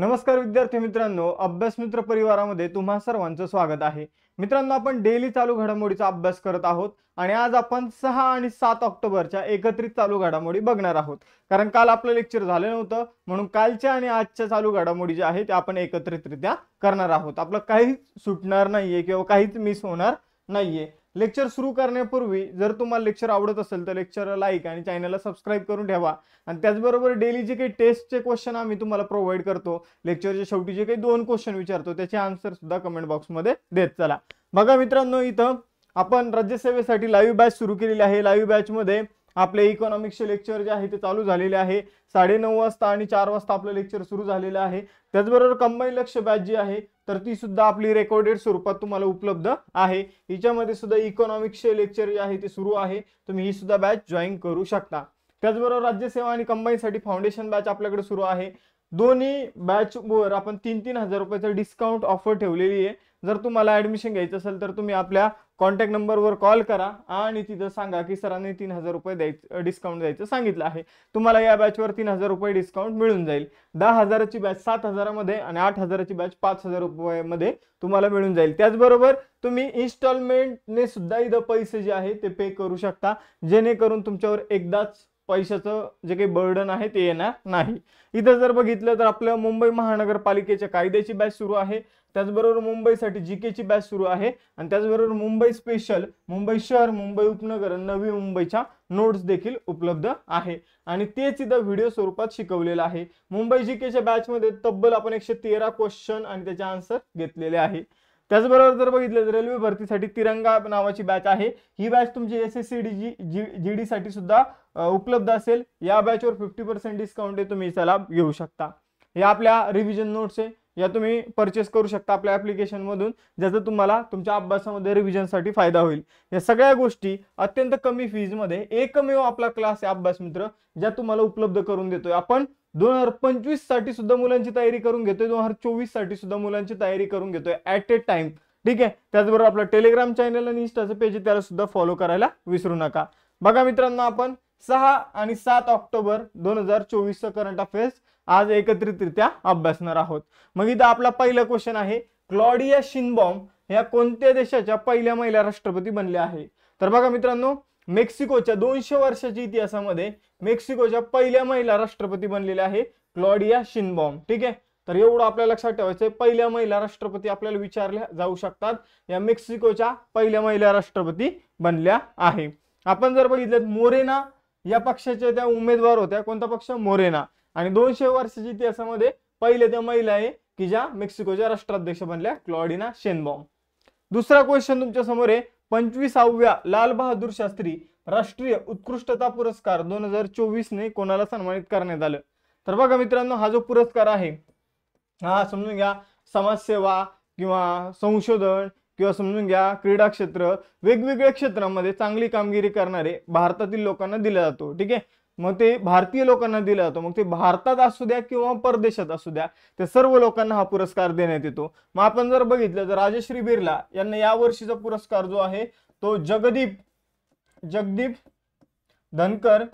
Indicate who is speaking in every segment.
Speaker 1: नमस्कार विद्यार्थी मित्रांनो अभ्यास मित्र परिवारामध्ये तुम्हा सर्वांचं स्वागत आहे मित्रांनो आपण डेली चालू घडामोडीचा अभ्यास करत आहोत आणि आज आपण सहा आणि सात ऑक्टोबरच्या एकत्रित चालू घडामोडी बघणार आहोत कारण काल आपलं लेक्चर झालं नव्हतं म्हणून कालच्या आणि आजच्या चालू घडामोडी ज्या आहेत ते आपण एकत्रितरित्या करणार आहोत आपलं काहीच सुटणार नाहीये किंवा काहीच मिस होणार नाहीये लेक्चर सुरू करण्यापूर्वी जर तुम्हाला लेक्चर आवडत असेल तर लेक्चरला लाईक आणि चॅनलला सबस्क्राईब करून ठेवा आणि त्याचबरोबर डेली जे काही टेस्टचे क्वेश्चन आम्ही तुम्हाला प्रोव्हाइड करतो लेक्चरच्या शेवटी जे काही दोन क्वेश्चन विचारतो त्याचे आन्सर सुद्धा कमेंट बॉक्समध्ये देत चला बघा मित्रांनो इथं आपण राज्यसेवेसाठी लाईव्ह बॅच सुरू केलेली आहे लाईव्ह बॅचमध्ये आपले इकॉनॉमिक्सचे लेक्चर जे आहे ते चालू झालेले आहे नऊ वाजता आणि चार वाजता आपलं लेक्चर सुरू झालेलं आहे त्याचबरोबर कंबाईन लक्ष बॅच जी आहे तर ती सुद्धा आपली रेकॉर्डेड स्वरूपात तुम्हाला उपलब्ध आहे हिच्यामध्ये सुद्धा इकॉनॉमिक्सचे लेक्चर जे आहे ते सुरू आहे तुम्ही ही सुद्धा बॅच जॉईन करू शकता त्याचबरोबर राज्यसेवा आणि कंबाईनसाठी फाउंडेशन बॅच आपल्याकडे सुरू आहे दोन्ही बॅचवर आपण तीन तीन हजार रुपयाचं डिस्काउंट ऑफर ठेवलेली आहे जर तुम्हाला ॲडमिशन घ्यायचं असेल तर तुम्ही आपल्या कॉन्टॅक्ट नंबरवर कॉल करा आणि तिथं सांगा की सरांनी तीन हजार रुपये द्यायचं डिस्काउंट द्यायचं सांगितलं आहे तुम्हाला या बॅचवर तीन हजार रुपये डिस्काउंट मिळून जाईल दहा हजाराची बॅच सात हजारामध्ये आणि आठ हजाराची बॅच पाच हजार रुपयामध्ये तुम्हाला मिळून जाईल त्याचबरोबर तुम्ही इन्स्टॉलमेंटने सुद्धा इथं पैसे जे आहे ते पे करू शकता जेणेकरून तुमच्यावर एकदाच पैशाचं जे काही बर्डन आहे ते येणार नाही इथं जर बघितलं तर आपल्या मुंबई महानगरपालिकेच्या कायद्याची बॅच सुरू आहे त्याचबरोबर मुंबईसाठी जी केची बॅच सुरू आहे आणि त्याचबरोबर मुंबई स्पेशल मुंबई शहर मुंबई उपनगर नवी मुंबईच्या नोट्स देखील उपलब्ध आहे आणि तेच इथं व्हिडिओ स्वरूपात शिकवलेलं आहे मुंबई जी केच्या बॅचमध्ये तब्बल आपण एकशे तेरा क्वेश्चन आणि त्याचे आन्सर घेतलेले आहे त्याचबरोबर जर बघितलं तर रेल्वे भरतीसाठी तिरंगा नावाची बॅच आहे ही बॅच तुमची S S C D G G D साठी सुद्धा उपलब्ध असेल या बॅचवर फिफ्टी पर्सेंट डिस्काउंट आहे तुम्ही याचा लाभ घेऊ शकता या आपल्या रिव्हिजन नोट्स आहे या तुम्ही परचेस करू शकता आपल्या ॲप्लिकेशनमधून ज्याचा तुम्हाला तुमच्या अभ्यासामध्ये रिव्हिजनसाठी फायदा होईल या सगळ्या गोष्टी अत्यंत कमी फीजमध्ये एकमेव आपला क्लास आहे अभ्यास मित्र ज्या तुम्हाला उपलब्ध करून देतोय आपण दोन हजार पंचवीस साठी सुद्धा मुलांची तयारी करून घेतोय दोन हजार चोवीस साठी सुद्धा मुलांची तयारी करून घेतोय ॲट ए टाइम ठीक आहे त्याचबरोबर आपला टेलिग्राम चॅनल आणि इंस्टाचं पेज त्याला सुद्धा फॉलो करायला विसरू नका बघा मित्रांनो आपण सहा आणि सात ऑक्टोबर दोन हजार चोवीसचं करंट अफेअर्स आज एकत्रितरित्या अभ्यासणार आहोत मग इथं आपला पहिला क्वेश्चन आहे क्लॉडिया शिनबॉम या कोणत्या देशाच्या पहिल्या महिला राष्ट्रपती बनल्या आहे तर बघा मित्रांनो मेक्सिकोच्या दोनशे वर्षाच्या इतिहासामध्ये मेक्सिकोच्या पहिल्या महिला राष्ट्रपती बनलेल्या आहे क्लॉडिया शिनबॉम ठीक आहे तर एवढं आपल्या लक्षात ठेवायचंय पहिल्या महिला राष्ट्रपती आपल्याला विचारल्या जाऊ शकतात या मेक्सिकोच्या पहिल्या महिला राष्ट्रपती बनल्या आहे आपण जर बघितलं मोरेना या पक्षाच्या त्या उमेदवार होत्या कोणता पक्ष मोरेना आणि दोनशे वर्षाच्या इतिहासामध्ये पहिले त्या महिला आहे की ज्या मेक्सिकोच्या राष्ट्राध्यक्ष बनल्या क्लॉडिना शेनबॉम दुसरा क्वेश्चन तुमच्या समोर आहे पंचवीसाव्या लाल बहादूर शास्त्री राष्ट्रीय उत्कृष्टता पुरस्कार दोन हजार चोवीस ने कोणाला सन्मानित करण्यात आलं तर बघा मित्रांनो हा जो पुरस्कार आहे हा समजून घ्या समाजसेवा किंवा संशोधन किंवा समजून घ्या क्रीडा क्षेत्र वेगवेगळ्या क्षेत्रामध्ये चांगली कामगिरी करणारे भारतातील लोकांना दिला जातो ठीक आहे मग ते भारतीय लोकांना दिला जातो मग ते भारतात असू द्या किंवा परदेशात असू द्या ते सर्व लोकांना हा पुरस्कार देण्यात येतो मग आपण जर बघितलं तर राजश्री बिर्ला यांना या वर्षीचा पुरस्कार जो आहे तो जगदीप जगदीप धनकर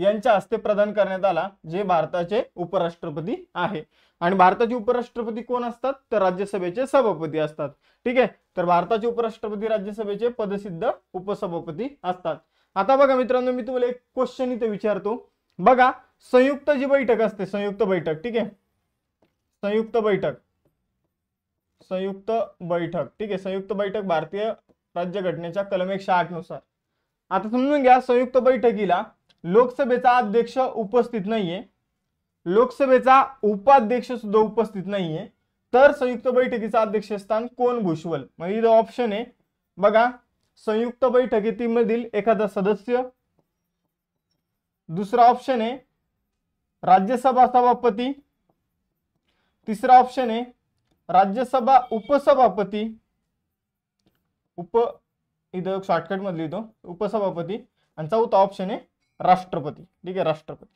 Speaker 1: यांच्या हस्ते प्रदान करण्यात आला जे भारताचे उपराष्ट्रपती आहे आणि भारताचे उपराष्ट्रपती कोण असतात तर राज्यसभेचे सभापती असतात ठीक आहे तर भारताचे उपराष्ट्रपती राज्यसभेचे पदसिद्ध उपसभापती असतात आता बघा मित्रांनो मी तुम्हाला एक क्वेश्चन इथे विचारतो बघा संयुक्त जी बैठक असते संयुक्त बैठक ठीक आहे संयुक्त बैठक संयुक्त बैठक ठीक आहे संयुक्त बैठक भारतीय राज्य घटनेच्या कलम एकशे आठ नुसार आता समजून घ्या संयुक्त बैठकीला लोकसभेचा अध्यक्ष उपस्थित नाहीये लोकसभेचा उपाध्यक्ष सुद्धा उपस्थित नाहीये तर संयुक्त बैठकीचं अध्यक्षस्थान कोण भुषवल म्हणजे इथं ऑप्शन आहे बघा संयुक्त बैठकीमधील एखादा सदस्य दुसरा ऑप्शन आहे राज्यसभा सभापती तिसरा ऑप्शन आहे राज्यसभा उपसभापती उप इथं शॉर्टकट मधली तो उपसभापती आणि चौथा ऑप्शन आहे राष्ट्रपती ठीक आहे राष्ट्रपती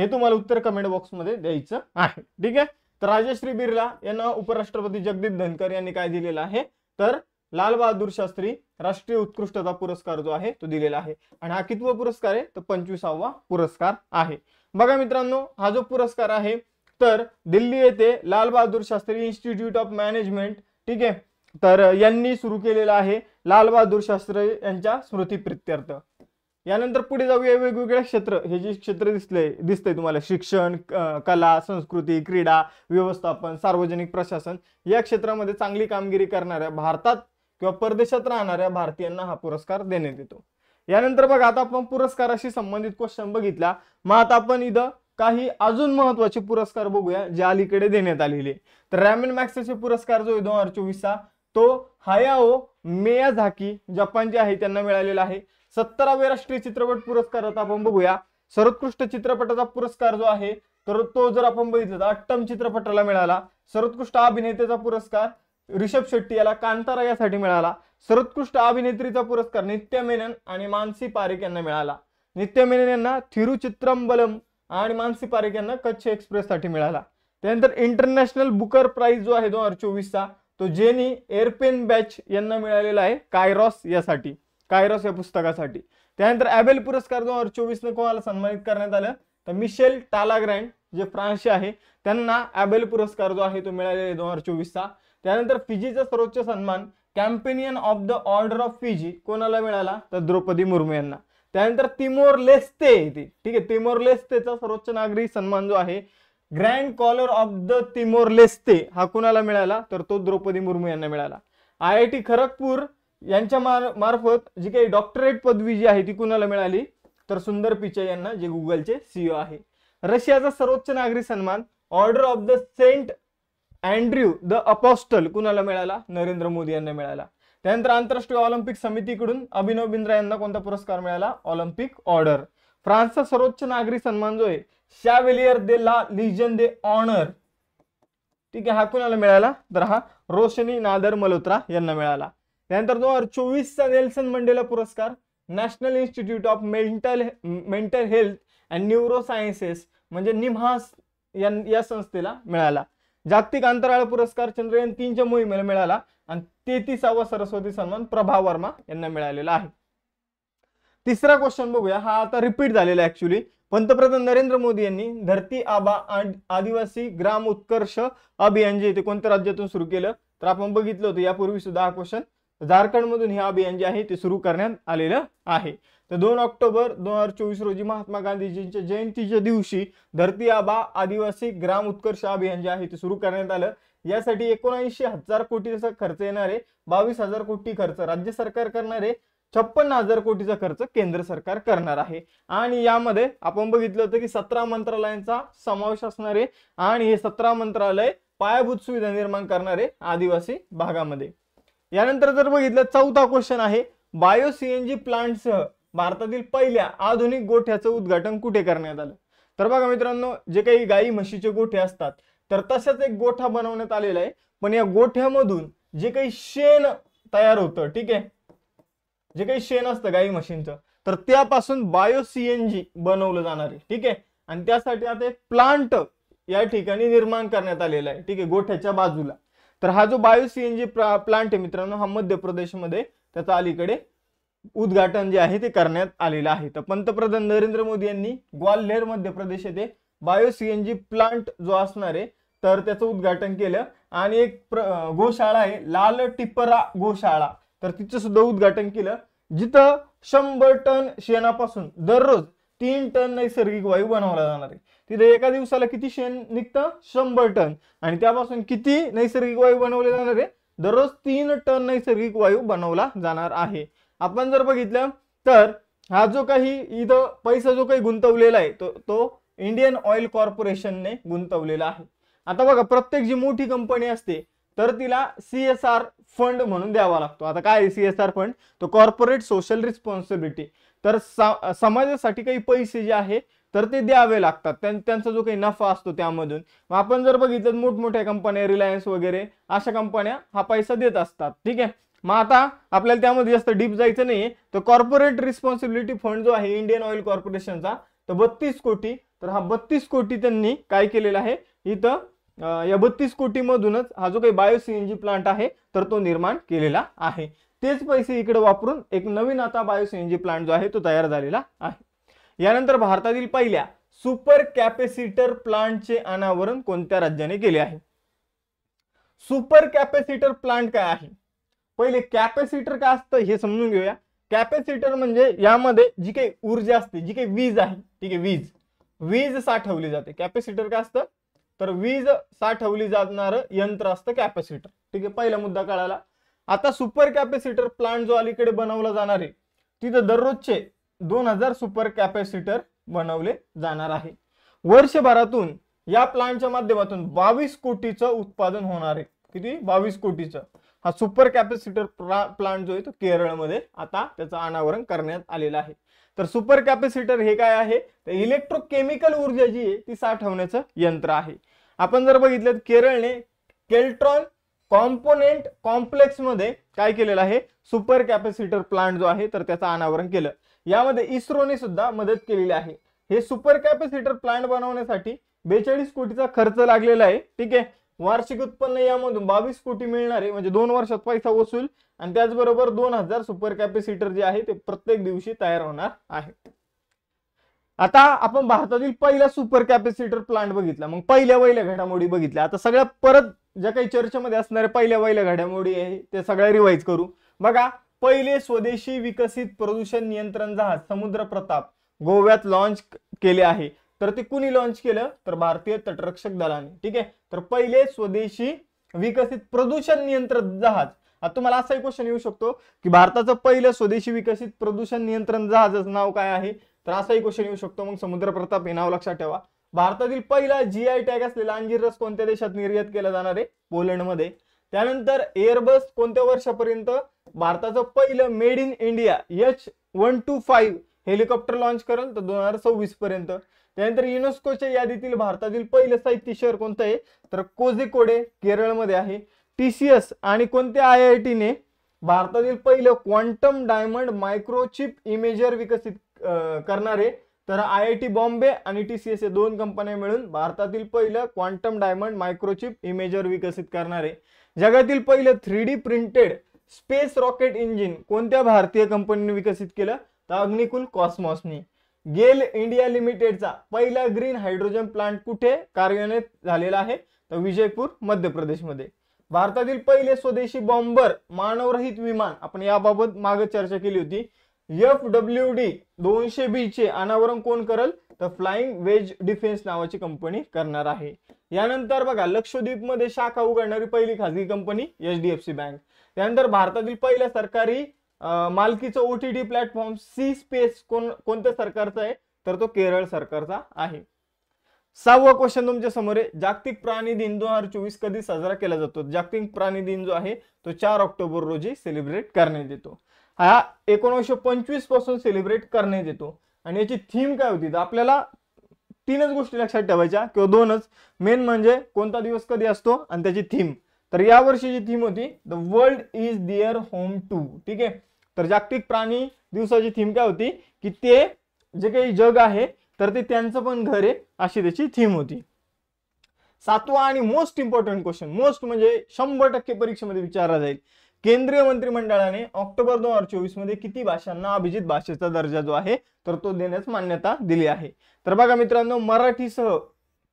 Speaker 1: हे तुम्हाला उत्तर कमेंट बॉक्समध्ये द्यायचं आहे ठीक आहे तर राजश्री बिर्ला यांना उपराष्ट्रपती जगदीप धनकर यांनी काय दिलेलं आहे तर लाल बहादूर शास्त्री राष्ट्रीय उत्कृष्टता पुरस्कार जो आहे तो दिलेला आहे आणि हा कितवा पुरस्कार आहे तर पंचवीसावा पुरस्कार आहे बघा मित्रांनो हा जो पुरस्कार आहे तर दिल्ली येथे Lal Bahadur Shastri institute of management ठीक आहे तर यांनी सुरू केलेला आहे लाल बहादूर शास्त्री यांच्या स्मृती यानंतर पुढे जाऊया वेगवेगळ्या क्षेत्र हे जे क्षेत्र दिसले दिसतंय तुम्हाला शिक्षण कला संस्कृती क्रीडा व्यवस्थापन सार्वजनिक प्रशासन या क्षेत्रामध्ये चांगली कामगिरी करणाऱ्या भारतात किंवा परदेशात राहणाऱ्या भारतीयांना हा पुरस्कार देण्यात येतो यानंतर बघा आता आपण पुरस्काराशी संबंधित क्वेश्चन बघितला मग आता आपण इथं काही अजून महत्वाचे पुरस्कार बघूया जे अलीकडे देण्यात आलेले तर रॅमन मॅक्सचे पुरस्कार जो आहे दोन हजार चोवीसचा तो हायाओ झाकी जपान जे आहे त्यांना मिळालेला आहे सत्तरावे राष्ट्रीय चित्रपट पुरस्कार पुरस्कारात आपण बघूया सर्वोत्कृष्ट चित्रपटाचा पुरस्कार जो आहे तर तो जर आपण बघितला अट्टम चित्रपटाला मिळाला सर्वोत्कृष्ट अभिनेत्याचा पुरस्कार रिषभ शेट्टी याला कांतारा यासाठी मिळाला सर्वोत्कृष्ट अभिनेत्रीचा पुरस्कार नित्य मेनन आणि मानसी पारेख यांना मिळाला नित्य मेनन यांना थिरुचित्रंबलम आणि मानसी पारेख यांना कच्छ एक्सप्रेससाठी मिळाला त्यानंतर इंटरनॅशनल बुकर प्राइज जो आहे दोन हजार चोवीसचा तो जेनी एरपेन बॅच यांना मिळालेला आहे कायरॉस यासाठी कायरॉस या पुस्तकासाठी त्यानंतर ॲबेल पुरस्कार दोन हजार ने कोणाला सन्मानित करण्यात आलं तर मिशेल ग्रँड जे फ्रान्सचे आहे त्यांना ॲबेल पुरस्कार जो आहे तो मिळालेला आहे दोन हजार चोवीसचा त्यानंतर फिजीचा सर्वोच्च सन्मान companion of the order of Fiji कोणाला मिळाला तर द्रौपदी मुर्मू यांना त्यानंतर तिमोर लेस्ते ठीक आहे तिमोर लेस्तेचा सर्वोच्च नागरी सन्मान जो आहे grand collar of the Timor Leste हा कोणाला मिळाला तर तो द्रौपदी मुर्मू यांना मिळाला आय आय टी खरगपूर यांच्या मार मार्फत जी काही डॉक्टरेट पदवी जी आहे ती कुणाला मिळाली तर सुंदर पिचे यांना जे गुगलचे सीईओ e आहे रशियाचा सर्वोच्च नागरी सन्मान order of the Saint Andrew the apostle कुणाला मिळाला नरेंद्र मोदी यांना मिळाला त्यानंतर आंतरराष्ट्रीय ऑलिम्पिक समितीकडून अभिनव बिंद्रा यांना कोणता पुरस्कार मिळाला ऑलिम्पिक ऑर्डर फ्रान्सचा सर्वोच्च नागरी सन्मान जो आहे शावेलियर दे ला लिजन दे ऑनर ठीक आहे हा कुणाला मिळाला तर हा रोशनी नादर मल्होत्रा यांना मिळाला त्यानंतर दोन हजार चोवीसचा नेल्सन मंडेला पुरस्कार national institute of mental mental health and neurosciences म्हणजे निमहास या संस्थेला मिळाला जागतिक अंतराळ पुरस्कार चंद्रयान तीनच्या मोहिमेला मिळाला आणि तेहतीसावा सरस्वती सन्मान प्रभा वर्मा यांना मिळालेला आहे तिसरा क्वेश्चन बघूया हा आता रिपीट झालेला ऍक्च्युली पंतप्रधान नरेंद्र मोदी यांनी धरती आबा आदिवासी ग्राम उत्कर्ष अभियान जे ते कोणत्या राज्यातून सुरू केलं तर आपण बघितलं होतं यापूर्वी सुद्धा हा क्वेश्चन झारखंडमधून हे अभियान जे आहे ते सुरू करण्यात आलेलं आहे तर दोन ऑक्टोबर दोन हजार चोवीस रोजी महात्मा गांधीजींच्या जयंतीच्या दिवशी धरती आबा आदिवासी ग्राम उत्कर्ष अभियान जे आहे ते सुरू करण्यात आलं यासाठी एकोणऐंशी हजार कोटीचा खर्च येणारे बावीस हजार कोटी खर्च राज्य सरकार करणारे छप्पन्न हजार कोटीचा खर्च केंद्र सरकार करणार आहे आणि यामध्ये आपण बघितलं होतं की सतरा मंत्रालयांचा समावेश असणारे आणि हे सतरा मंत्रालय पायाभूत सुविधा निर्माण करणारे आदिवासी भागामध्ये यानंतर जर बघितलं चौथा क्वेश्चन आहे बायो सीएनजी प्लांटसह भारतातील पहिल्या आधुनिक गोठ्याचं उद्घाटन कुठे करण्यात आलं तर बघा मित्रांनो जे काही गाई म्हशीचे गोठे असतात तर तशाच एक गोठा बनवण्यात आलेला आहे पण या गोठ्यामधून जे काही शेण तयार होतं ठीक आहे जे काही शेण असतं गाई म्हशींचं तर त्यापासून बायो सीएनजी बनवलं जाणार आहे ठीक आहे आणि त्यासाठी आता एक प्लांट या ठिकाणी निर्माण करण्यात आलेला आहे ठीक आहे गोठ्याच्या बाजूला तर हा जो बायो सीएनजी प्लांट आहे मित्रांनो हा मध्य प्रदेशमध्ये त्याचा अलीकडे उद्घाटन जे आहे ते करण्यात आलेलं आहे तर पंतप्रधान नरेंद्र मोदी यांनी ग्वाल्हेर मध्य प्रदेश येथे बायो सीएनजी प्लांट जो असणार आहे तर त्याचं उद्घाटन केलं आणि एक गोशाळा आहे लाल टिपरा गोशाळा तर तिचं सुद्धा उद्घाटन केलं जिथं शंभर टन शेणापासून दररोज तीन टन नैसर्गिक वायू बनवला जाणार आहे तिथे एका दिवसाला किती शेण निघतं शंभर टन आणि त्यापासून किती नैसर्गिक वायू बनवले जाणार आहे दररोज तीन टन नैसर्गिक वायू बनवला जाणार आहे आपण जर बघितलं तर हा जो काही इथं पैसा जो काही गुंतवलेला आहे तो तो इंडियन ऑइल कॉर्पोरेशनने गुंतवलेला आहे आता बघा प्रत्येक जी मोठी कंपनी असते तर तिला सी एस आर फंड म्हणून द्यावा लागतो आता काय सी एस आर फंड तो कॉर्पोरेट सोशल रिस्पॉन्सिबिलिटी तर समाजासाठी काही पैसे जे आहे तर ते द्यावे लागतात त्यांचा जो काही नफा असतो त्यामधून मग आपण जर बघितलं मोठमोठ्या कंपन्या रिलायन्स वगैरे अशा कंपन्या हा पैसा देत असतात ठीक आहे मग आता आपल्याला त्यामध्ये जास्त डीप जायचं नाही तर कॉर्पोरेट रिस्पॉन्सिबिलिटी फंड जो आहे इंडियन ऑइल कॉर्पोरेशनचा तर बत्तीस कोटी तर हा बत्तीस कोटी त्यांनी काय केलेला आहे इथं या बत्तीस कोटीमधूनच हा जो काही बायो सीएनजी प्लांट आहे तर तो निर्माण केलेला आहे तेच पैसे इकडे वापरून एक नवीन आता बायो सीएनजी प्लांट जो आहे तो तयार झालेला आहे यानंतर भारतातील पहिल्या सुपर कॅपेसिटर प्लांटचे अनावरण कोणत्या राज्याने केले आहे सुपर कॅपेसिटर प्लांट काय आहे पहिले कॅपेसिटर काय असतं हे समजून घेऊया कॅपेसिटर म्हणजे यामध्ये जी काही ऊर्जा असते जी काही वीज आहे ठीक आहे वीज वीज साठवली जाते कॅपेसिटर काय असतं तर वीज साठवली जाणार यंत्र असतं कॅपेसिटर ठीक आहे पहिला मुद्दा कळाला आता सुपर कॅपेसिटर प्लांट जो अलीकडे बनवला जाणार आहे तिथं दररोजचे दोन हजार सुपर कॅपॅसिटर बनवले जाणार आहे वर्षभरातून या प्लांटच्या माध्यमातून बावीस कोटीचं उत्पादन होणार आहे किती बावीस कोटीचं हा सुपर कॅपॅसिटर प्लांट जो आहे तो केरळमध्ये आता त्याचं अनावरण करण्यात आलेलं आहे तर सुपर कॅपॅसिटर हे काय आहे तर इलेक्ट्रोकेमिकल ऊर्जा जी आहे ती साठवण्याचं यंत्र आहे आपण जर बघितलं केरळने केल्ट्रॉन कॉम्पोनेंट कॉम्प्लेक्समध्ये काय केलेलं आहे सुपर कॅपॅसिटर प्लांट जो आहे तर त्याचं अनावरण केलं यामध्ये इस्रोने सुद्धा मदत केलेली आहे हे सुपर कॅपॅसिटर प्लांट बनवण्यासाठी बेचाळीस कोटीचा खर्च लागलेला आहे ठीक आहे वार्षिक उत्पन्न यामधून बावीस कोटी मिळणार आहे म्हणजे दोन वर्षात पैसा वसूल आणि त्याचबरोबर दोन हजार सुपर कॅपॅसिटर जे आहे ते प्रत्येक दिवशी तयार होणार आहे आता आपण भारतातील पहिला सुपर कॅपॅसिटर प्लांट बघितला मग पहिल्या वहिल्या घडामोडी बघितल्या आता सगळ्या परत ज्या काही चर्चेमध्ये असणाऱ्या पहिल्या वहिल्या घडामोडी आहे ते सगळ्या रिवाईज करू बघा पहिले स्वदेशी विकसित प्रदूषण नियंत्रण जहाज समुद्र प्रताप गोव्यात लॉन्च केले आहे तर ते कुणी लॉन्च केलं तर भारतीय तटरक्षक दलाने ठीक आहे तर पहिले स्वदेशी विकसित प्रदूषण नियंत्रण जहाज आता तुम्हाला असाही क्वेश्चन येऊ शकतो की भारताचं पहिलं स्वदेशी विकसित प्रदूषण नियंत्रण जहाजाचं नाव काय आहे तर असाही क्वेश्चन येऊ शकतो मग समुद्र प्रताप हे नाव लक्षात ठेवा भारतातील पहिला जी आय टॅग असलेला अंजीर रस कोणत्या देशात निर्यात केला जाणार आहे पोलंडमध्ये त्यानंतर एअरबस कोणत्या वर्षापर्यंत भारताचं पहिलं made in India H one two five helicopter launch करेल तर दोन हजार सव्वीस पर्यंत त्यानंतर युनेस्कोच्या यादीतील भारतातील पहिलं साहित्य शहर कोणतं आहे तर कोझिकोडे केरळमध्ये आहे टी सी एस आणि कोणत्या आय आय टीने भारतातील पहिलं क्वांटम डायमंड मायक्रोचिप इमेजर विकसित करणारे तर आय आय टी बॉम्बे आणि टी सी एस या दोन कंपन्या मिळून भारतातील पहिलं क्वांटम डायमंड मायक्रोचिप इमेजर विकसित करणारे जगातील पहिलं three D printed space rocket engine कोणत्या भारतीय कंपनीने विकसित केलं तर अग्निकुल कॉस्मॉसनी गेल इंडिया लिमिटेडचा पहिला ग्रीन हायड्रोजन प्लांट कुठे कार्यान्वित झालेला आहे तर विजयपूर मध्य प्रदेशमध्ये भारतातील पहिले स्वदेशी बॉम्बर मानवरहित विमान आपण याबाबत मागे चर्चा केली होती एफ डब्ल्यू डी दोनशे बी चे अनावरण कोण करल तर फ्लाइंग वेज डिफेन्स नावाची कंपनी करणार आहे यानंतर बघा लक्षद्वीपमध्ये शाखा उघडणारी पहिली खाजगी company H D F C bank त्यानंतर भारतातील पहिल्या सरकारी मालकीचं O T T platform C space कोण कोणत्या सरकारचा आहे तर तो केरळ सरकारचा आहे सहावा क्वेश्चन तुमच्या समोर आहे जागतिक प्राणी दिन दोन हजार चोवीस कधी साजरा केला जातो जागतिक प्राणी दिन जो आहे तो चार ऑक्टोबर रोजी सेलिब्रेट करण्यात येतो हा एकोणीसशे पंचवीस पासून सेलिब्रेट करण्यात येतो आणि याची थीम काय होती तर आपल्याला तीनच गोष्टी लक्षात ठेवायच्या किंवा दोनच मेन म्हणजे कोणता दिवस कधी असतो आणि त्याची थीम तर या वर्षीची थीम होती the world is dear home too ठीक आहे तर जागतिक प्राणी दिवसाची थीम काय होती की ते जे काही जग आहे तर ते त्यांचं पण घर आहे अशी त्याची थीम होती सातवा आणि मोस्ट इम्पॉर्टंट क्वेश्चन मोस्ट म्हणजे शंभर टक्के परीक्षेमध्ये विचारला जाईल केंद्रीय मंत्रिमंडळाने ऑक्टोबर दोन हजार चोवीस मध्ये किती भाषांना अभिजित भाषेचा दर्जा जो आहे तर तो देण्यास मान्यता दिली आहे तर बघा मित्रांनो मराठीसह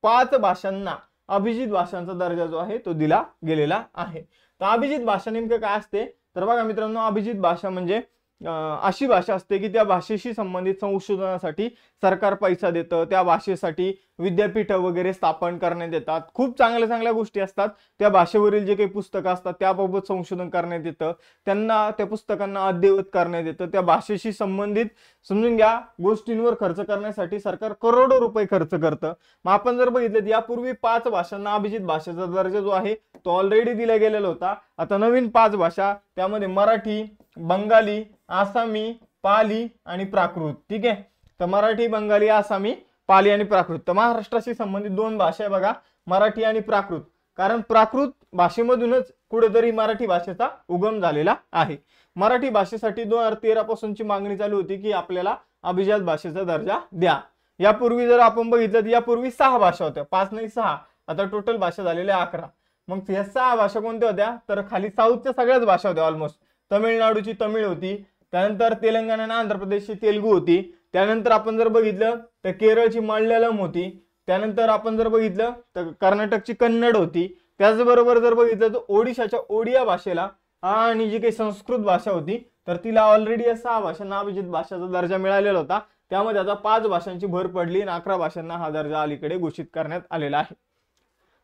Speaker 1: पाच भाषांना अभिजित भाषांचा दर्जा जो आहे तो दिला गेलेला आहे तर अभिजित भाषा नेमकं काय असते तर बघा मित्रांनो अभिजित भाषा म्हणजे अशी भाषा असते की त्या भाषेशी संबंधित संशोधनासाठी सरकार पैसा देतं त्या भाषेसाठी विद्यापीठ वगैरे स्थापन करण्यात येतात खूप चांगल्या चांगल्या गोष्टी असतात त्या भाषेवरील जे काही पुस्तकं असतात त्याबाबत संशोधन करण्यात येतं त्यांना त्या पुस्तकांना अद्यवत करण्यात येतं त्या भाषेशी संबंधित समजून घ्या गोष्टींवर खर्च करण्यासाठी सरकार करोडो रुपये खर्च करतं मग आपण जर बघितलं यापूर्वी पाच भाषांना अभिजित भाषेचा दर्जा जो आहे तो ऑलरेडी दिला गेलेला होता आता नवीन पाच भाषा त्यामध्ये मराठी बंगाली आसामी पाली आणि प्राकृत ठीक आहे तर मराठी बंगाली आसामी पाली आणि प्राकृत तर महाराष्ट्राशी संबंधित दोन भाषा आहे बघा मराठी आणि प्राकृत कारण प्राकृत भाषेमधूनच कुठेतरी मराठी भाषेचा उगम झालेला आहे मराठी भाषेसाठी दोन हजार तेरापासूनची पासूनची मागणी चालू होती की आपल्याला अभिजात भाषेचा दर्जा द्या यापूर्वी जर आपण बघितलं तर यापूर्वी सहा भाषा होत्या पाच नाही सहा आता टोटल भाषा झालेल्या अकरा मग ह्या सहा भाषा कोणत्या होत्या तर खाली साऊथच्या सगळ्याच भाषा होत्या ऑलमोस्ट तमिळनाडूची तमिळ होती त्यानंतर तेलंगणा आणि आंध्र प्रदेशची तेलगू होती त्यानंतर आपण जर बघितलं तर केरळची माल्यालम होती त्यानंतर आपण जर बघितलं तर कर्नाटकची कन्नड होती त्याचबरोबर जर बघितलं तर ओडिशाच्या ओडिया भाषेला आणि जी काही संस्कृत भाषा होती तर तिला ऑलरेडी या सहा भाषा नाभिजित भाषाचा दर्जा मिळालेला होता त्यामध्ये आता पाच भाषांची भर पडली आणि अकरा भाषांना हा दर्जा अलीकडे घोषित करण्यात आलेला आहे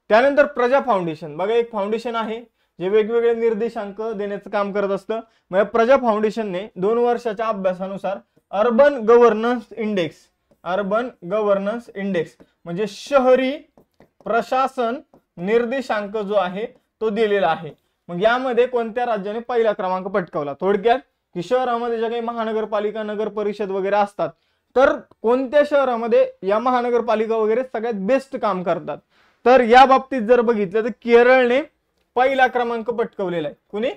Speaker 1: त्यानंतर प्रजा फाउंडेशन बघा एक फाउंडेशन आहे जे वेगवेगळे निर्देशांक देण्याचं काम करत असतं म्हणजे प्रजा फाउंडेशनने दोन वर्षाच्या अभ्यासानुसार urban governance index urban governance index म्हणजे शहरी प्रशासन निर्देशांक जो आहे तो दिलेला आहे मग यामध्ये कोणत्या राज्याने पहिला क्रमांक पटकावला थोडक्यात की शहरामध्ये ज्या काही महानगरपालिका नगर परिषद वगैरे असतात तर कोणत्या शहरामध्ये या महानगरपालिका वगैरे सगळ्यात बेस्ट काम करतात तर या बाबतीत जर बघितलं तर केरळने पहिला क्रमांक पटकवलेला आहे कुणी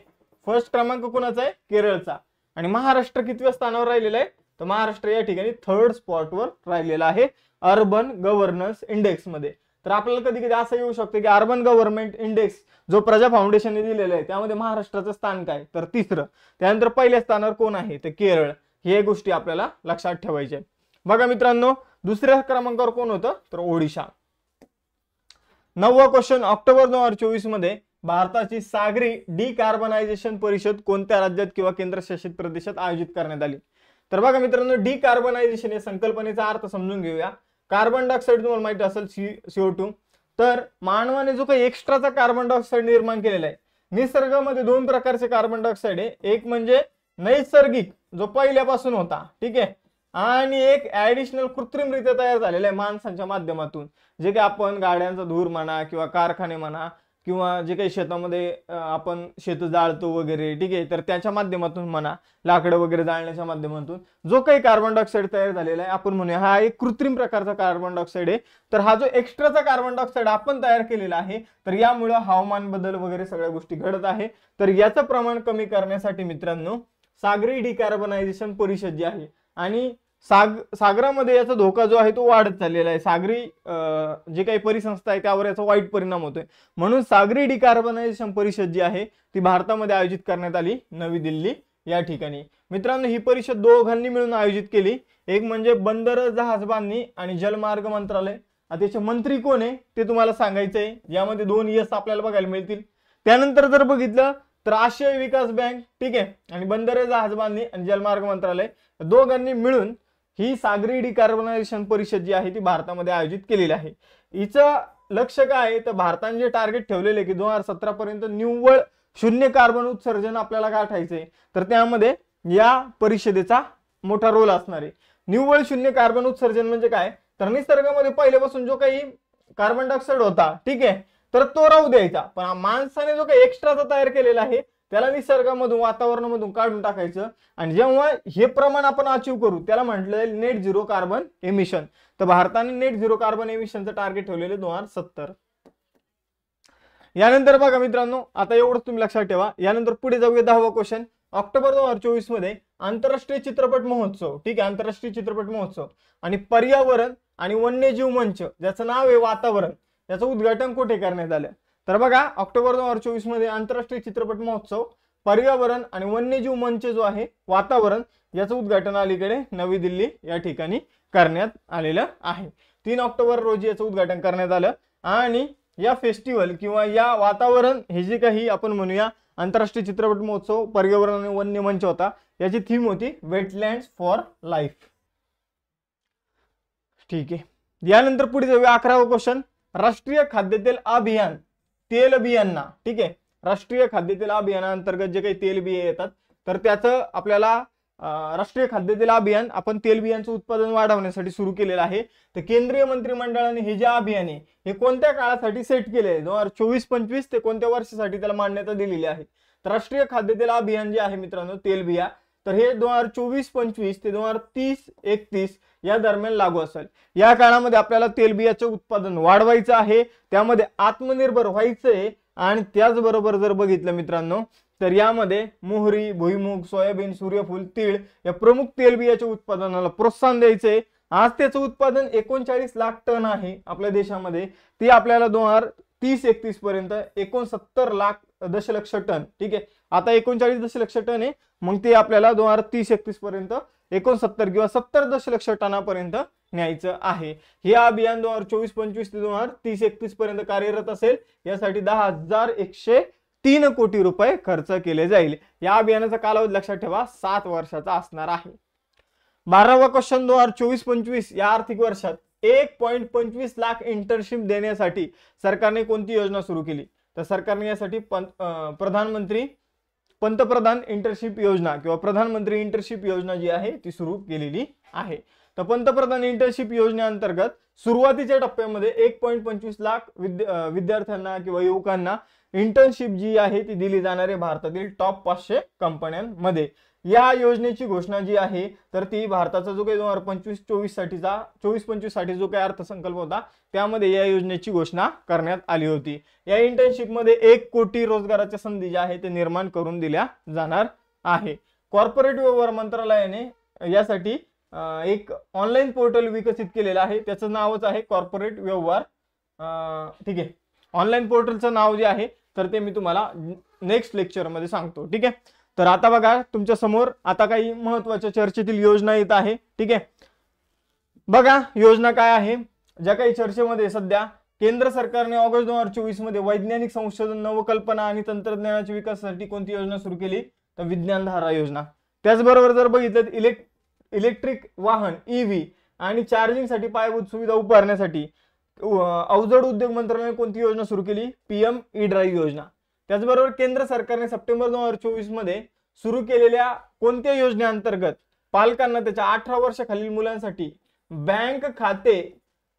Speaker 1: फर्स्ट क्रमांक कुणाचा आहे केरळचा आणि महाराष्ट्र कितव्या स्थानावर राहिलेलं आहे तर महाराष्ट्र या ठिकाणी थर्ड स्पॉटवर राहिलेला आहे अर्बन गव्हर्नन्स इंडेक्समध्ये तर आपल्याला कधी कधी असं येऊ शकतं की अर्बन गव्हर्नमेंट इंडेक्स जो प्रजा फाउंडेशनने दिलेला आहे त्यामध्ये महाराष्ट्राचं स्थान काय तर तिसरं त्यानंतर पहिल्या स्थानावर कोण आहे तर केरळ हे गोष्टी आपल्याला लक्षात ठेवायच्या बघा मित्रांनो दुसऱ्या क्रमांकावर कोण होतं तर ओडिशा नववा क्वेश्चन ऑक्टोबर दोन हजार चोवीस मध्ये भारताची सागरी डिकार्बनायझेशन परिषद कोणत्या राज्यात किंवा केंद्रशासित प्रदेशात आयोजित करण्यात आली तर बघा मित्रांनो कार्बनायझेशन या संकल्पनेचा अर्थ समजून घेऊया कार्बन डायऑक्साईड तुम्हाला माहिती असेल सी सीओ टू तर मानवाने जो काही एक्स्ट्राचा कार्बन डायऑक्साईड निर्माण केलेला आहे निसर्गामध्ये दोन प्रकारचे कार्बन डायऑक्साईड आहे एक म्हणजे नैसर्गिक जो पहिल्यापासून होता ठीक आहे आणि एक ऍडिशनल कृत्रिमरित्या तयार झालेला आहे माणसांच्या माध्यमातून जे की आपण गाड्यांचा धूर म्हणा किंवा कारखाने म्हणा किंवा जे काही शेतामध्ये आपण शेत जाळतो वगैरे ठीक आहे तर त्याच्या माध्यमातून म्हणा लाकडं वगैरे जाळण्याच्या माध्यमातून जो काही कार्बन डायऑक्साईड तयार झालेला आहे आपण म्हणूया हा एक कृत्रिम प्रकारचा कार्बन डायऑक्साईड आहे तर हा जो एक्स्ट्राचा कार्बन डायऑक्साईड आपण तयार केलेला आहे तर यामुळं हवामान बदल वगैरे सगळ्या गोष्टी घडत आहे तर याचं प्रमाण कमी करण्यासाठी मित्रांनो सागरी डिकार्बनायझेशन परिषद जी आहे आणि साग सागरामध्ये याचा धोका जो आहे तो वाढत चाललेला आहे सागरी जे काही परिसंस्था आहे त्यावर याचा वाईट परिणाम होतोय म्हणून सागरी डिकार्बनायझेशन परिषद जी आहे ती भारतामध्ये आयोजित करण्यात आली नवी दिल्ली या ठिकाणी मित्रांनो ही परिषद दोघांनी मिळून आयोजित केली एक म्हणजे बंदर जहाज बांधणी आणि जलमार्ग मंत्रालय त्याचे मंत्री कोण आहे ते तुम्हाला सांगायचं आहे यामध्ये दोन यस आपल्याला बघायला मिळतील त्यानंतर जर बघितलं तर आशियाई विकास बँक ठीक आहे आणि बंदर जहाज बांधणी आणि जलमार्ग मंत्रालय दोघांनी मिळून ही सागरी डिकार्बनायझेशन परिषद जी आहे ती भारतामध्ये आयोजित केलेली आहे हिचं लक्ष काय आहे तर भारताने जे टार्गेट ठेवलेले की दोन हजार सतरा पर्यंत निव्वळ शून्य कार्बन उत्सर्जन आपल्याला गाठायचंय तर त्यामध्ये या परिषदेचा मोठा रोल असणार आहे निव्वळ शून्य कार्बन उत्सर्जन म्हणजे काय तर निसर्गामध्ये पहिल्यापासून जो काही कार्बन डायऑक्साईड होता ठीक आहे तर तो राहू द्यायचा पण माणसाने जो काही एक्स्ट्राचा तयार केलेला आहे त्याला निसर्गामधून वातावरणामधून काढून टाकायचं आणि जेव्हा हे प्रमाण आपण अचीव करू त्याला म्हटलं जाईल नेट झिरो कार्बन एमिशन तर भारताने नेट झिरो कार्बन एमिशनचं टार्गेट ठेवलेलं दोन हजार सत्तर यानंतर बघा मित्रांनो आता एवढंच तुम्ही लक्षात ठेवा यानंतर पुढे जाऊया दहावा क्वेश्चन ऑक्टोबर दोन हजार चोवीस मध्ये आंतरराष्ट्रीय चित्रपट महोत्सव ठीक आहे आंतरराष्ट्रीय चित्रपट महोत्सव आणि पर्यावरण आणि वन्यजीव मंच ज्याचं नाव आहे वातावरण याचं उद्घाटन कुठे करण्यात आलं तर बघा ऑक्टोबर दोन हजार चोवीस मध्ये आंतरराष्ट्रीय चित्रपट महोत्सव पर्यावरण आणि वन्यजीव मंच जो आहे वातावरण याचं उद्घाटन अलीकडे नवी दिल्ली या ठिकाणी करण्यात आलेलं आहे तीन ऑक्टोबर रोजी याचं उद्घाटन करण्यात आलं आणि या फेस्टिवल किंवा या वातावरण हे जे काही आपण म्हणूया आंतरराष्ट्रीय चित्रपट महोत्सव पर्यावरण आणि वन्य मंच होता याची थीम होती वेटलँड फॉर लाईफ ठीक आहे यानंतर पुढे जाऊया अकरावा क्वेश्चन राष्ट्रीय खाद्यतेल अभियान तेल बियांना ठीक आहे राष्ट्रीय खाद्यतेल अंतर्गत जे काही तेल बिया येतात तर त्याचं आपल्याला राष्ट्रीय खाद्यतेल अभियान आपण तेल बियांचं उत्पादन वाढवण्यासाठी सुरू केलेलं आहे तर केंद्रीय मंत्रिमंडळाने हे जे अभियान आहे हे कोणत्या काळासाठी सेट केले आहे दोन हजार चोवीस पंचवीस ते कोणत्या वर्षासाठी त्याला मान्यता दिलेली आहे तर राष्ट्रीय खाद्यतेल अभियान जे आहे मित्रांनो तेलबिया तर हे दोन हजार चोवीस पंचवीस ते दोन हजार तीस एकतीस या दरम्यान लागू असेल या काळामध्ये आपल्याला तेलबियाचं उत्पादन वाढवायचं आहे त्यामध्ये आत्मनिर्भर व्हायचंय आहे आणि त्याचबरोबर जर बघितलं मित्रांनो तर यामध्ये मोहरी भुईमुग सोयाबीन सूर्यफूल तीळ या प्रमुख तेलबियाच्या उत्पादनाला प्रोत्साहन द्यायचे आज त्याचं उत्पादन एकोणचाळीस लाख टन आहे आपल्या देशामध्ये ते आपल्याला दोन हजार तीस एकतीस पर्यंत एकोणसत्तर लाख दशलक्ष टन ठीक आहे आता एकोणचाळीस दशलक्ष टन आहे मग ते आपल्याला दोन हजार तीस एकतीस पर्यंत एकोणसत्तर किंवा सत्तर दशलक्ष टनापर्यंत न्यायचं आहे हे अभियान दोन हजार चोवीस पंचवीस ते दोन हजार तीस एकतीस पर्यंत कार्यरत असेल यासाठी दहा हजार एकशे तीन कोटी रुपये खर्च केले जाईल या अभियानाचा कालावधी लक्षात ठेवा सात वर्षाचा असणार आहे बारावा क्वेश्चन दोन हजार चोवीस पंचवीस या आर्थिक वर्षात एक पॉईंट पंचवीस लाख इंटर्नशिप देण्यासाठी सरकारने कोणती योजना सुरू केली तर सरकारने यासाठी प्रधानमंत्री पंतप्रधान इंटर्नशिप योजना किंवा प्रधानमंत्री इंटर्नशिप योजना जी आहे ती सुरू केलेली आहे तर पंतप्रधान इंटर्नशिप योजनेअंतर्गत सुरुवातीच्या टप्प्यामध्ये एक पॉईंट पंचवीस लाख विद्या विद्यार्थ्यांना किंवा युवकांना इंटर्नशिप जी आहे ती दिली जाणार आहे भारतातील टॉप पाचशे कंपन्यांमध्ये या योजनेची घोषणा जी आहे तर ती भारताचा जो काही दोन हजार पंचवीस चोवीस साठीचा चोवीस पंचवीस साठी जो काही अर्थसंकल्प होता त्यामध्ये या योजनेची घोषणा करण्यात आली होती या इंटर्नशिपमध्ये एक कोटी रोजगाराच्या संधी ज्या आहे ते निर्माण करून दिल्या जाणार आहे कॉर्पोरेट व्यवहार मंत्रालयाने यासाठी एक ऑनलाईन पोर्टल विकसित केलेलं आहे त्याचं नावच आहे कॉर्पोरेट व्यवहार ठीक आहे ऑनलाईन पोर्टलचं नाव जे आहे तर ते मी तुम्हाला नेक्स्ट लेक्चरमध्ये सांगतो ठीक आहे तर आता बघा तुमच्या समोर आता काही महत्वाच्या चर्चेतील योजना येत आहे ठीक आहे बघा योजना काय आहे ज्या काही चर्चेमध्ये सध्या केंद्र सरकारने ऑगस्ट दोन हजार चोवीस मध्ये वैज्ञानिक संशोधन नवकल्पना आणि तंत्रज्ञानाच्या विकासासाठी कोणती योजना सुरू केली तर विज्ञानधारा योजना त्याचबरोबर जर बघितलं इलेक्ट इलेक्ट्रिक वाहन ईव्ही e आणि चार्जिंगसाठी पायाभूत सुविधा उभारण्यासाठी अवजड उद्योग मंत्रालयाने कोणती योजना सुरू केली पीएम ई ड्राईव्ह योजना त्याचबरोबर केंद्र सरकारने सप्टेंबर दोन हजार चोवीस मध्ये सुरू केलेल्या कोणत्या योजनेअंतर्गत पालकांना त्याच्या अठरा वर्षाखालील मुलांसाठी बँक खाते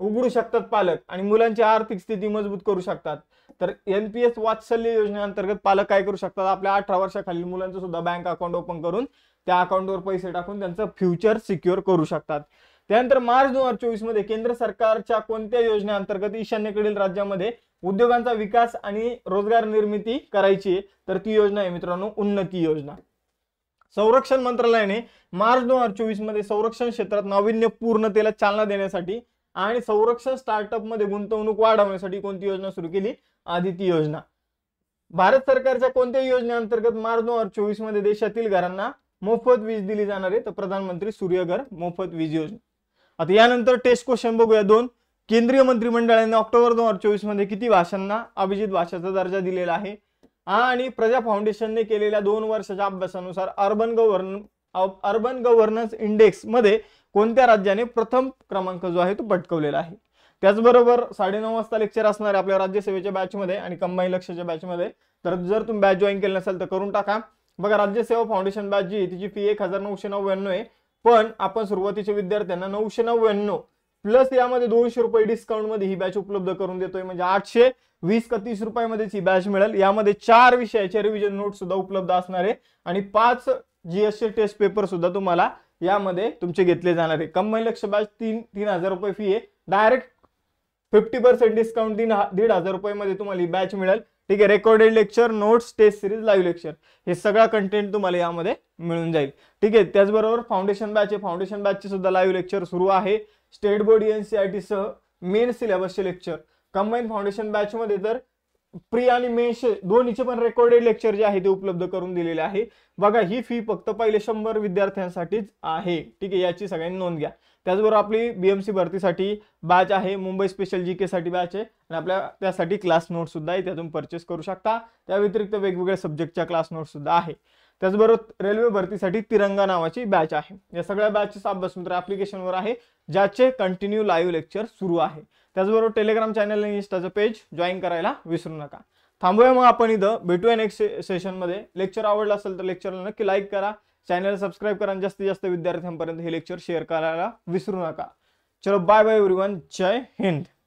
Speaker 1: उघडू शकतात पालक आणि मुलांची आर्थिक स्थिती मजबूत करू शकतात तर एन पी एस वात्सल्य योजनेअंतर्गत पालक काय करू शकतात आपल्या अठरा वर्षाखालील मुलांचं सुद्धा बँक अकाउंट ओपन करून त्या अकाउंटवर पैसे टाकून त्यांचं फ्युचर सिक्युअर करू शकतात त्यानंतर मार्च दोन हजार चोवीस मध्ये केंद्र सरकारच्या कोणत्या योजनेअंतर्गत ईशान्येकडील राज्यामध्ये उद्योगांचा विकास आणि रोजगार निर्मिती करायची तर ती योजना आहे मित्रांनो उन्नती योजना संरक्षण मंत्रालयाने मार्च दोन हजार चोवीस मध्ये संरक्षण क्षेत्रात नाविन्यपूर्णतेला चालना देण्यासाठी आणि संरक्षण स्टार्टअप मध्ये गुंतवणूक वाढवण्यासाठी कोणती योजना सुरू केली आदिती योजना भारत सरकारच्या कोणत्या योजनेअंतर्गत मार्च दोन हजार चोवीस मध्ये देशातील घरांना मोफत वीज दिली जाणार आहे तर प्रधानमंत्री सूर्यघर मोफत वीज योजना आता यानंतर टेस्ट क्वेश्चन बघूया दोन केंद्रीय मंत्रिमंडळाने ऑक्टोबर दोन हजार चोवीस मध्ये किती भाषांना अभिजित भाषेचा दर्जा दिलेला आहे आणि प्रजा फाउंडेशनने केलेल्या दोन वर्षाच्या अभ्यासानुसार urban govern urban governance index मध्ये कोणत्या राज्याने प्रथम क्रमांक जो आहे तो पटकवलेला आहे त्याचबरोबर साडेनऊ वाजता लेक्चर असणार आहे आपल्या राज्यसेवेच्या बॅचमध्ये आणि कंबाईन लक्षच्या बॅचमध्ये तर जर तुम्ही बॅच जॉईन केलं नसेल तर करून टाका बघा राज्यसेवा फाउंडेशन बॅच जी तिची फी एक हजार नऊशे नव्याण्णव आहे पण आपण सुरुवातीच्या विद्यार्थ्यांना नऊशे नव्याण्णव प्लस यामध्ये दोनशे रुपये मध्ये ही बॅच उपलब्ध करून देतोय म्हणजे आठशे वीस का तीस रुपयामध्येच ही बॅच मिळेल यामध्ये चार विषयाचे रिव्हिजन नोट सुद्धा उपलब्ध असणार आहे आणि पाच जीएसचे टेस्ट पेपर सुद्धा तुम्हाला यामध्ये तुमचे घेतले जाणार आहे कंबाईन लक्ष बॅच तीन तीन हजार रुपये फी आहे डायरेक्ट फिफ्टी पर्सेंट डिस्काउंट तीन दीड हजार रुपयामध्ये तुम्हाला ही बॅच मिळेल ठीक आहे recorded lecture notes test series live lecture हे सगळा कंटेंट तुम्हाला यामध्ये मिळून जाईल ठीक आहे त्याचबरोबर फाउंडेशन बॅच आहे फाउंडेशन बॅचचे सुद्धा लाईव्ह लेक्चर सुरू आहे स्टेट बोर्ड एनसीआयटी सह मेन सिलेबसचे लेक्चर कंबाईन फाउंडेशन बॅचमध्ये तर प्री आणि मेश दोन्हीचे पण रेकॉर्डेड लेक्चर जे आहे ते उपलब्ध करून दिलेले आहे बघा ही फी फक्त पहिले शंभर विद्यार्थ्यांसाठीच आहे ठीक आहे याची सगळ्यांनी नोंद घ्या त्याचबरोबर आपली बीएमसी भरतीसाठी बॅच आहे मुंबई स्पेशल जी साठी बॅच आहे आणि आपल्या त्यासाठी क्लास नोट सुद्धा आहे त्यातून परचेस करू शकता त्या व्यतिरिक्त वेगवेगळ्या सब्जेक्टच्या क्लास नोट सुद्धा आहे त्याचबरोबर रेल्वे भरतीसाठी तिरंगा नावाची बॅच आहे या सगळ्या बॅचचा अभ्यास मित्र ॲप्लिकेशनवर आहे ज्याचे कंटिन्यू लाईव्ह लेक्चर सुरू आहे त्याचबरोबर टेलिग्राम चॅनल आणि इंस्टाचं पेज जॉईन करायला विसरू नका थांबूया मग आपण इथं भेटूया नेक्स्ट सेशनमध्ये लेक्चर आवडलं असेल तर लेक्चरला नक्की लाईक करा चॅनल सबस्क्राईब करा आणि जास्तीत जास्त विद्यार्थ्यांपर्यंत हे लेक्चर शेअर करायला विसरू नका चलो बाय बाय वन जय हिंद